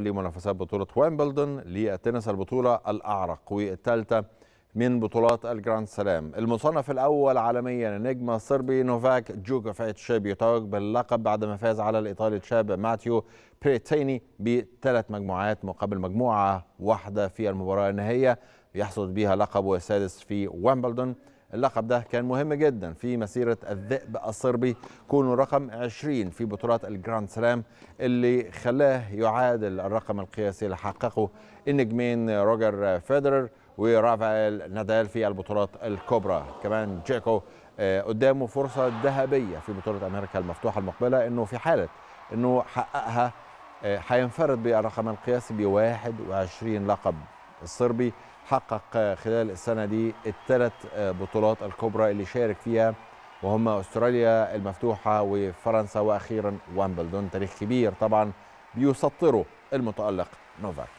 لمنافسات بطولة ويمبلدون للتنس البطولة الأعرق والثالثة من بطولات الجراند سلام المصنف الأول عالميا النجم الصربي نوفاك جوكوفيتش بيتوج باللقب بعدما فاز على الإيطالي الشاب ماتيو بريتيني بثلاث مجموعات مقابل مجموعة واحدة في المباراة النهائية يحصد بها لقبه السادس في ويمبلدون اللقب ده كان مهم جدا في مسيرة الذئب الصربي كونه رقم 20 في بطولات الجراند سلام اللي خلاه يعادل الرقم القياسي اللي حققه النجمين روجر فيدرر ورافائيل نادال في البطولات الكبرى كمان جيكو آه، قدامه فرصة ذهبية في بطولة أمريكا المفتوحة المقبلة أنه في حالة أنه حققها هينفرد آه، بالرقم القياسي ب 21 لقب الصربي حقق خلال السنة دي الثلاث آه، بطولات الكبرى اللي شارك فيها وهم أستراليا المفتوحة وفرنسا وأخيرا وامبلدون تاريخ كبير طبعا بيسطره المتألق نوفاك